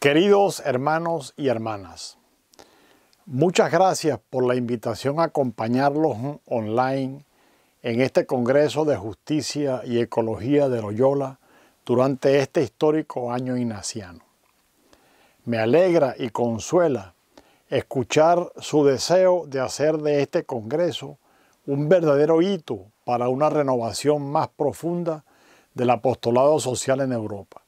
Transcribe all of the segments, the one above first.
Queridos hermanos y hermanas, muchas gracias por la invitación a acompañarlos online en este Congreso de Justicia y Ecología de Loyola durante este histórico año ignaciano. Me alegra y consuela escuchar su deseo de hacer de este Congreso un verdadero hito para una renovación más profunda del apostolado social en Europa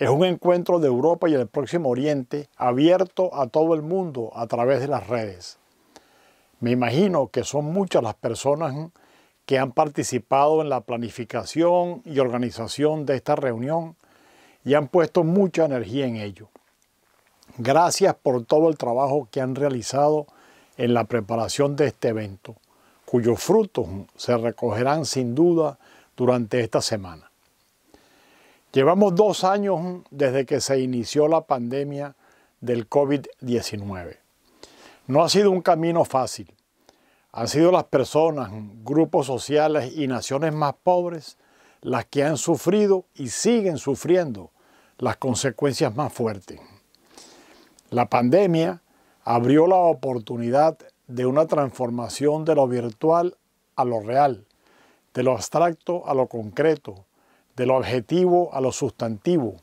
es un encuentro de Europa y el próximo Oriente abierto a todo el mundo a través de las redes. Me imagino que son muchas las personas que han participado en la planificación y organización de esta reunión y han puesto mucha energía en ello. Gracias por todo el trabajo que han realizado en la preparación de este evento, cuyos frutos se recogerán sin duda durante esta semana. Llevamos dos años desde que se inició la pandemia del COVID-19. No ha sido un camino fácil. Han sido las personas, grupos sociales y naciones más pobres las que han sufrido y siguen sufriendo las consecuencias más fuertes. La pandemia abrió la oportunidad de una transformación de lo virtual a lo real, de lo abstracto a lo concreto, de lo adjetivo a lo sustantivo,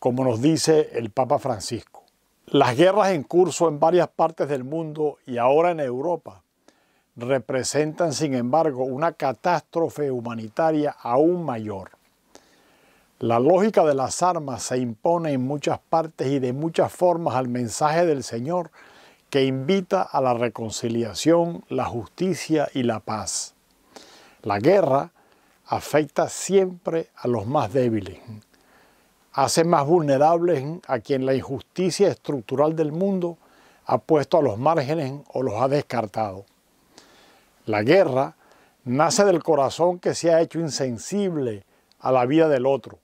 como nos dice el Papa Francisco. Las guerras en curso en varias partes del mundo y ahora en Europa representan, sin embargo, una catástrofe humanitaria aún mayor. La lógica de las armas se impone en muchas partes y de muchas formas al mensaje del Señor que invita a la reconciliación, la justicia y la paz. La guerra afecta siempre a los más débiles. Hace más vulnerables a quien la injusticia estructural del mundo ha puesto a los márgenes o los ha descartado. La guerra nace del corazón que se ha hecho insensible a la vida del otro,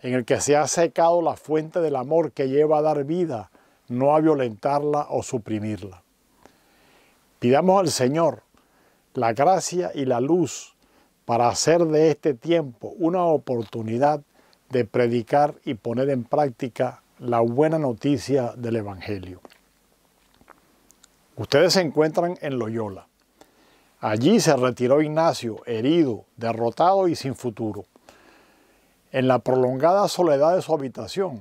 en el que se ha secado la fuente del amor que lleva a dar vida, no a violentarla o suprimirla. Pidamos al Señor la gracia y la luz para hacer de este tiempo una oportunidad de predicar y poner en práctica la buena noticia del Evangelio. Ustedes se encuentran en Loyola. Allí se retiró Ignacio, herido, derrotado y sin futuro. En la prolongada soledad de su habitación,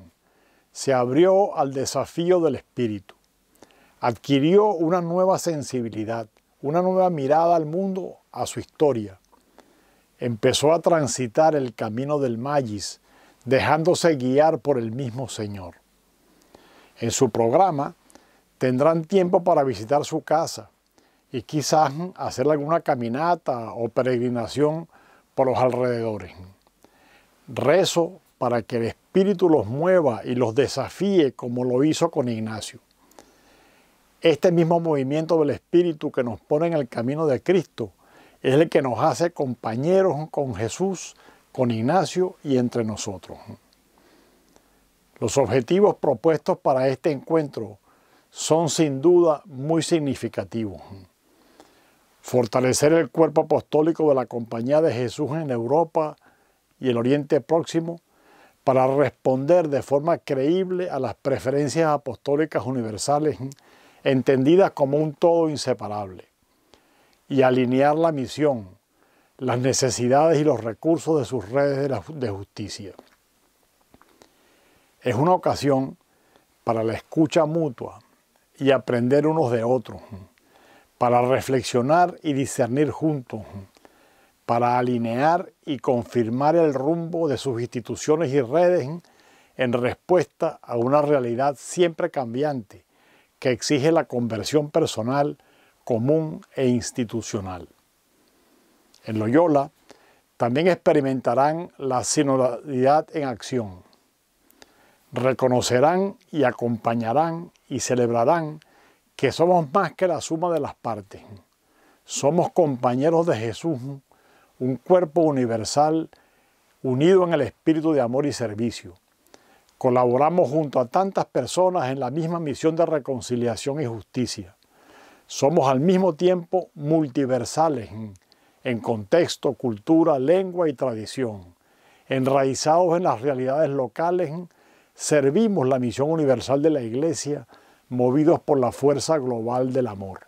se abrió al desafío del espíritu. Adquirió una nueva sensibilidad, una nueva mirada al mundo, a su historia, empezó a transitar el camino del Magis, dejándose guiar por el mismo Señor. En su programa tendrán tiempo para visitar su casa y quizás hacer alguna caminata o peregrinación por los alrededores. Rezo para que el Espíritu los mueva y los desafíe como lo hizo con Ignacio. Este mismo movimiento del Espíritu que nos pone en el camino de Cristo es el que nos hace compañeros con Jesús, con Ignacio y entre nosotros. Los objetivos propuestos para este encuentro son sin duda muy significativos. Fortalecer el cuerpo apostólico de la Compañía de Jesús en Europa y el Oriente Próximo para responder de forma creíble a las preferencias apostólicas universales entendidas como un todo inseparable y alinear la misión, las necesidades y los recursos de sus redes de, justicia. Es una ocasión para la escucha mutua y aprender unos de otros, para reflexionar y discernir juntos, para alinear y confirmar el rumbo de sus instituciones y redes en respuesta a una realidad siempre cambiante que exige la conversión personal común e institucional. En Loyola también experimentarán la sinodalidad en acción. Reconocerán y acompañarán y celebrarán que somos más que la suma de las partes. Somos compañeros de Jesús, un cuerpo universal unido en el espíritu de amor y servicio. Colaboramos junto a tantas personas en la misma misión de reconciliación y justicia. Somos al mismo tiempo multiversales en contexto, cultura, lengua y tradición. Enraizados en las realidades locales, servimos la misión universal de la Iglesia, movidos por la fuerza global del amor.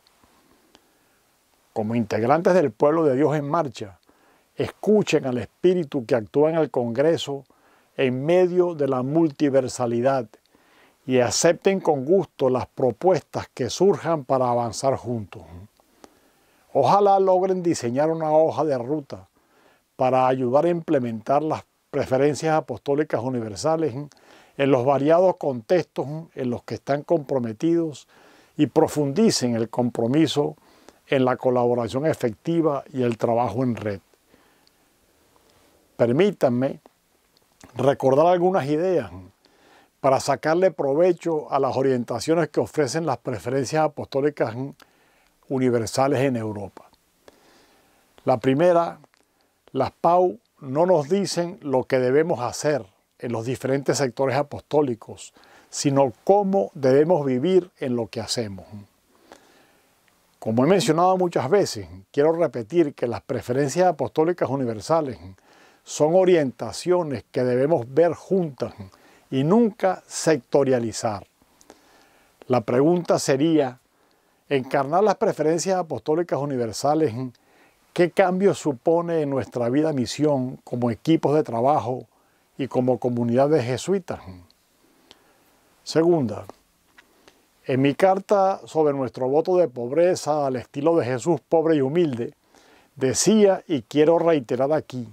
Como integrantes del pueblo de Dios en marcha, escuchen al Espíritu que actúa en el Congreso en medio de la multiversalidad y acepten con gusto las propuestas que surjan para avanzar juntos. Ojalá logren diseñar una hoja de ruta para ayudar a implementar las preferencias apostólicas universales en los variados contextos en los que están comprometidos y profundicen el compromiso en la colaboración efectiva y el trabajo en red. Permítanme recordar algunas ideas para sacarle provecho a las orientaciones que ofrecen las preferencias apostólicas universales en Europa. La primera, las PAU no nos dicen lo que debemos hacer en los diferentes sectores apostólicos, sino cómo debemos vivir en lo que hacemos. Como he mencionado muchas veces, quiero repetir que las preferencias apostólicas universales son orientaciones que debemos ver juntas y nunca sectorializar. La pregunta sería, encarnar las preferencias apostólicas universales, ¿qué cambio supone en nuestra vida misión como equipos de trabajo y como comunidad de jesuitas? Segunda, en mi carta sobre nuestro voto de pobreza al estilo de Jesús pobre y humilde, decía, y quiero reiterar aquí,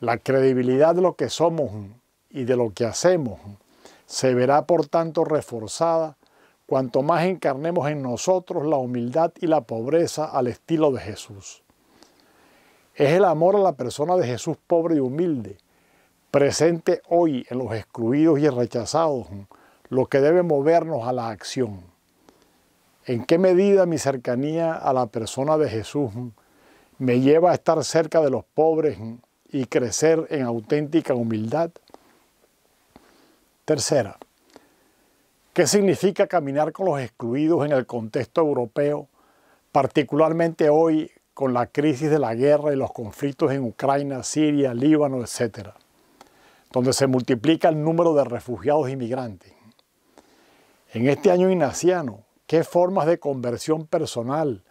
la credibilidad de lo que somos y de lo que hacemos se verá por tanto reforzada cuanto más encarnemos en nosotros la humildad y la pobreza al estilo de Jesús. Es el amor a la persona de Jesús pobre y humilde, presente hoy en los excluidos y rechazados, lo que debe movernos a la acción. ¿En qué medida mi cercanía a la persona de Jesús me lleva a estar cerca de los pobres y crecer en auténtica humildad? Tercera, ¿qué significa caminar con los excluidos en el contexto europeo, particularmente hoy con la crisis de la guerra y los conflictos en Ucrania, Siria, Líbano, etcétera, donde se multiplica el número de refugiados y e migrantes? En este año inaciano, ¿qué formas de conversión personal,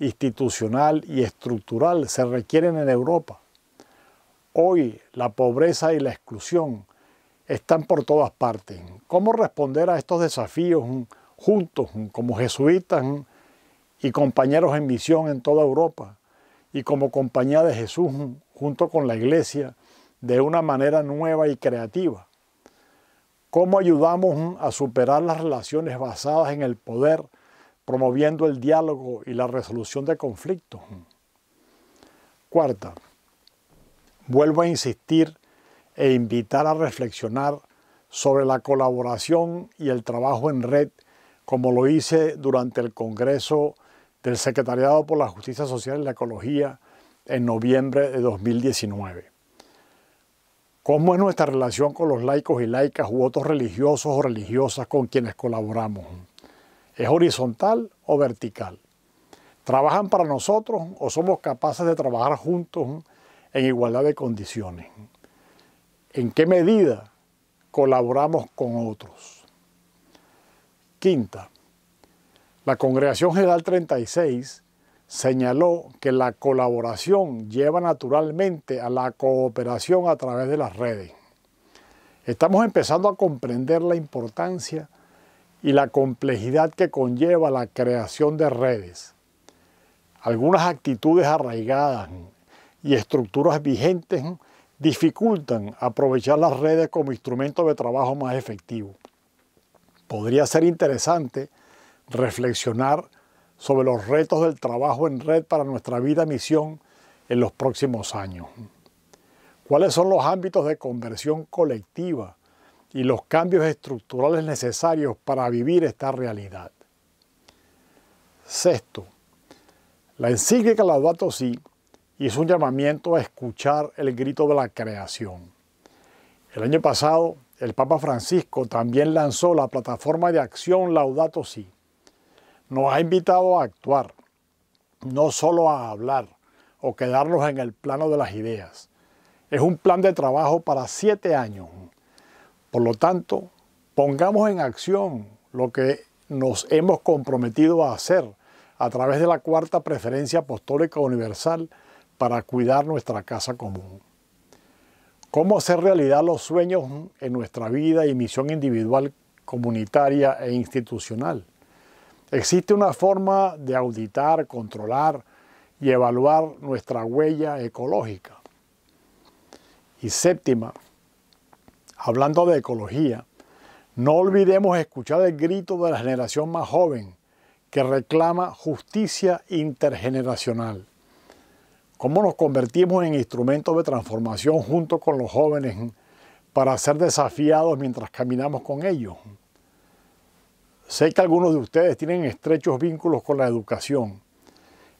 institucional y estructural se requieren en Europa? Hoy la pobreza y la exclusión están por todas partes. ¿Cómo responder a estos desafíos juntos, como jesuitas y compañeros en misión en toda Europa y como compañía de Jesús junto con la iglesia de una manera nueva y creativa? ¿Cómo ayudamos a superar las relaciones basadas en el poder, promoviendo el diálogo y la resolución de conflictos? Cuarta, vuelvo a insistir e invitar a reflexionar sobre la colaboración y el trabajo en red, como lo hice durante el Congreso del Secretariado por la Justicia Social y la Ecología en noviembre de 2019. ¿Cómo es nuestra relación con los laicos y laicas u otros religiosos o religiosas con quienes colaboramos? ¿Es horizontal o vertical? ¿Trabajan para nosotros o somos capaces de trabajar juntos en igualdad de condiciones? en qué medida colaboramos con otros. Quinta, la Congregación General 36 señaló que la colaboración lleva naturalmente a la cooperación a través de las redes. Estamos empezando a comprender la importancia y la complejidad que conlleva la creación de redes. Algunas actitudes arraigadas y estructuras vigentes dificultan aprovechar las redes como instrumento de trabajo más efectivo. Podría ser interesante reflexionar sobre los retos del trabajo en red para nuestra vida misión en los próximos años. ¿Cuáles son los ámbitos de conversión colectiva y los cambios estructurales necesarios para vivir esta realidad? Sexto, la encíclica Laudato Si y es un llamamiento a escuchar el grito de la creación. El año pasado, el Papa Francisco también lanzó la plataforma de acción Laudato Si. Nos ha invitado a actuar, no solo a hablar o quedarnos en el plano de las ideas. Es un plan de trabajo para siete años. Por lo tanto, pongamos en acción lo que nos hemos comprometido a hacer a través de la Cuarta Preferencia Apostólica Universal para cuidar nuestra casa común. Cómo hacer realidad los sueños en nuestra vida y misión individual, comunitaria e institucional. Existe una forma de auditar, controlar y evaluar nuestra huella ecológica. Y séptima, hablando de ecología, no olvidemos escuchar el grito de la generación más joven que reclama justicia intergeneracional cómo nos convertimos en instrumentos de transformación junto con los jóvenes para ser desafiados mientras caminamos con ellos. Sé que algunos de ustedes tienen estrechos vínculos con la educación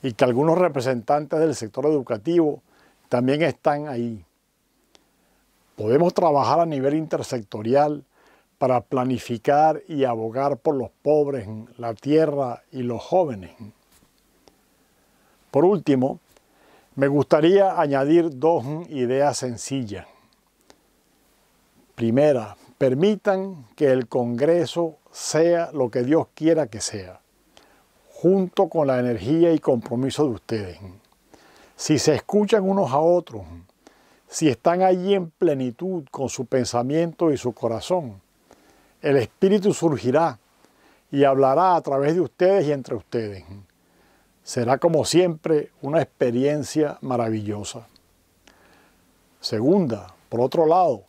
y que algunos representantes del sector educativo también están ahí. Podemos trabajar a nivel intersectorial para planificar y abogar por los pobres, la tierra y los jóvenes. Por último, me gustaría añadir dos ideas sencillas. Primera, permitan que el Congreso sea lo que Dios quiera que sea, junto con la energía y compromiso de ustedes. Si se escuchan unos a otros, si están allí en plenitud con su pensamiento y su corazón, el Espíritu surgirá y hablará a través de ustedes y entre ustedes. Será como siempre una experiencia maravillosa. Segunda, por otro lado,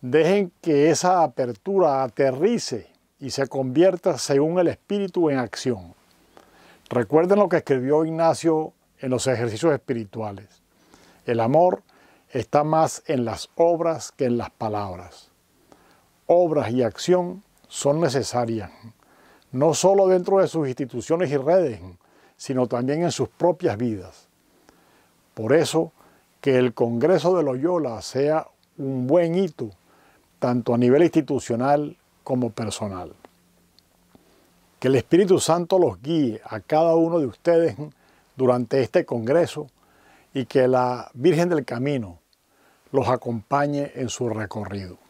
dejen que esa apertura aterrice y se convierta según el espíritu en acción. Recuerden lo que escribió Ignacio en los ejercicios espirituales. El amor está más en las obras que en las palabras. Obras y acción son necesarias, no solo dentro de sus instituciones y redes, sino también en sus propias vidas. Por eso, que el Congreso de Loyola sea un buen hito, tanto a nivel institucional como personal. Que el Espíritu Santo los guíe a cada uno de ustedes durante este Congreso y que la Virgen del Camino los acompañe en su recorrido.